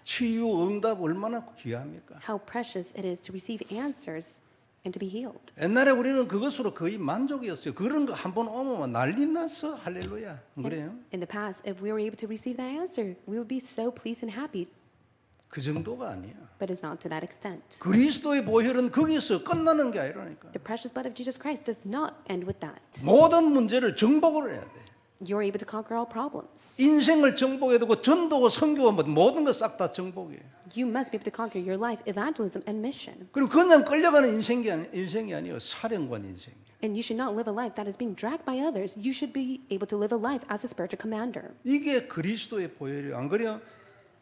How precious it is to receive answers and to be healed. 옛날에 우리는 그것으로 거의 만족이었어요. 그런 거한번 오면 난리 났어. 할렐루야. 그래요? In the past, if we were able to receive that answer, we would be so pleased and happy. 그 정도가 아니야. But it's not to that extent. 그리스도의 보혈은 거기서 끝나는 게 아니라니까. The precious blood of Jesus Christ does not end with that. 모든 문제를 정복을 해야 돼. you're able to conquer all problems. 인생을 정복해 두고 전도고 선교고 모든 것싹다 정복해. You must be able to conquer your life, evangelism and mission. 그리고 그냥 끌려가는 인생이 아니, 인생이 아니요 사령관 인생. And you should not live a life that is being dragged by others. You should be able to live a life as a spiritual commander. 이게 그리스도의 보혈이 안 그래요?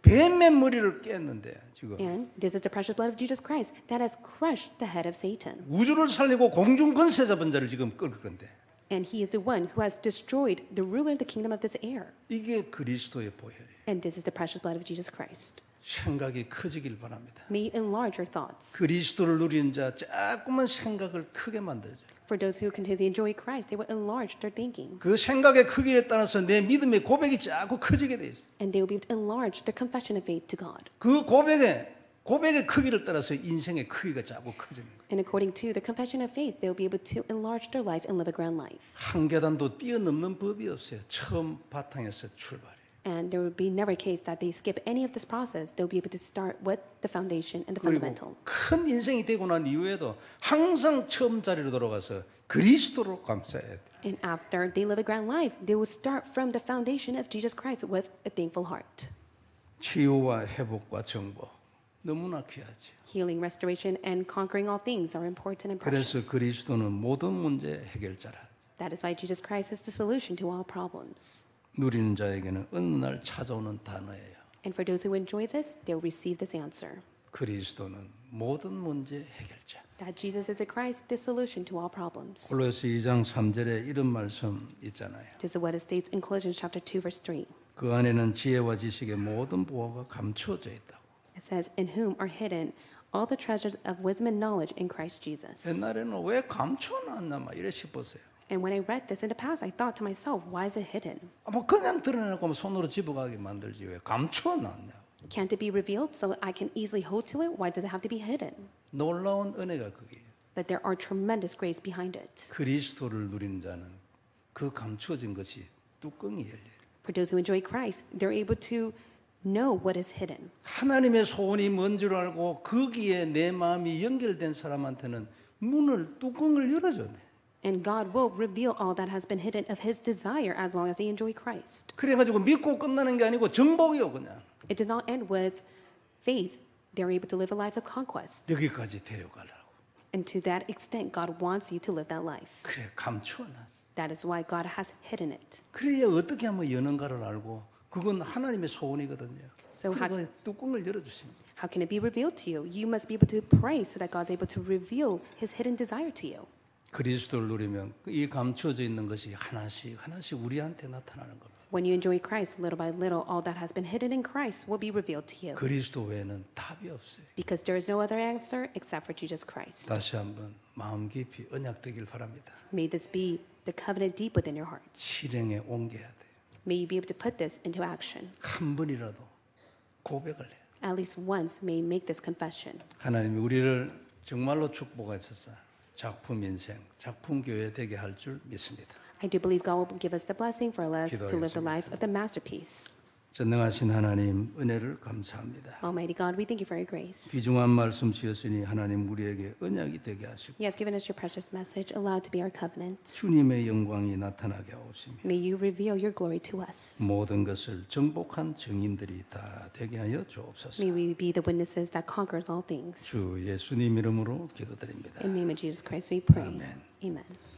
뱀의 머리를 깼는데 지금. And this is the precious blood of Jesus Christ that has crushed the head of Satan. 우주를 살리고 공중 권세자 분자를 지금 끌 건데. And he is the one who has destroyed the ruler of the kingdom of this air. And this is the precious blood of Jesus Christ. 생각이 커지길 바랍니다. May enlarge your thoughts. 그리스도를 누리는 자 조금만 생각을 크게 만들죠. For those who continue to enjoy Christ, they will enlarge their thinking. 그 생각의 크기에 따라서 내 믿음의 고백이 자꾸 커지게 돼 있어. And they will be enlarge their confession of faith to God. 그 고백에 고백의 크기를 따라서 인생의 크기가 자꾸 커지는 거예요. And according to the confession of faith, they'll be able to enlarge their life and live a grand life. 한 계단도 뛰어넘는 법이 없어요. 처음 바탕에서 출발해. And there will be never a case that they skip any of this process. They'll be able to start with the foundation and the fundamental. 큰 인생이 되고 난 이후에도 항상 처음 자리로 돌아가서 그리스도로 감사해야 돼. And after they live a grand life, they will start from the foundation of Jesus Christ with a thankful heart. 치유와 회복과 정복. 너무나 귀하지. Healing, restoration, and conquering all things are important and 그래서 precious. 그리스도는 모든 문제 해결자라. That is why Jesus Christ is the solution to all problems. 누리는 자에게는 어느 날 찾아오는 단어예요. And for those who enjoy this, they'll receive this answer. 그리스도는 모든 문제 해결자. That Jesus is a Christ, the solution to all problems. 골로새 2장 3절에 이런 말씀 있잖아요. This is what it states in Colossians chapter 2 verse 3. 그 안에는 지혜와 지식의 모든 보화가 감추어져 있다. It says, In whom are hidden all the treasures of wisdom and knowledge in Christ Jesus. And when I read this in the past, I thought to myself, why is it hidden? 집어가게 감춰놨냐? Can't it be revealed so I can easily hold to it? Why does it have to be hidden? But there are tremendous grace behind it. For those who enjoy Christ, they're able to know what is hidden. 하나님의 소원이 뭔 알고 거기에 내 마음이 연결된 사람한테는 문을 뚜껑을 열어줘야 And God will reveal all that has been hidden of His desire as long as they enjoy Christ. 그래가지고 믿고 끝나는 게 아니고 정복이요 그냥. It does not end with faith. They're able to live a life of conquest. 여기까지 데려가려고. And to that extent, God wants you to live that life. 그래 감추어놨어. That is why God has hidden it. 그래야 어떻게 하면 여는가를 알고. 그건 하나님의 소원이거든요. So how, 뚜껑을 열어 주십니다. How can it be revealed to you? You must be able to pray so that God's able to reveal his hidden desire to you. 그리스도를 누리면 이 감춰져 있는 것이 하나씩 하나씩 우리한테 나타나는 겁니다. When you enjoy Christ little by little, all that has been hidden in Christ will be revealed to you. 그리스도 외에는 답이 없어요. Because there is no other answer except for Jesus Christ. 다시 한번 마음 깊이 언약되길 바랍니다. May this be the covenant deep within your heart. 실행에 옮겨야 May you be able to put this into action. At least once may you make this confession. 우리를 정말로 축복하셔서 작품 인생, 작품 교회 되게 믿습니다. I do believe God will give us the blessing for us to live the life of the masterpiece. 전능하신 하나님 은혜를 감사합니다. Almighty God, we thank you for your grace. 귀중한 말씀 주셨으니 하나님 우리에게 언약이 되게 하시고 You have given us your precious message, allowed to be our covenant. 주님의 영광이 나타나게 하옵시며 May you reveal your glory to us. 모든 것을 정복한 증인들이 다 되게 하여 May 주옵소서. we be the witnesses that conquers all things. 주 예수님 이름으로 기도드립니다. In the name of Jesus Christ, we pray. Amen. Amen.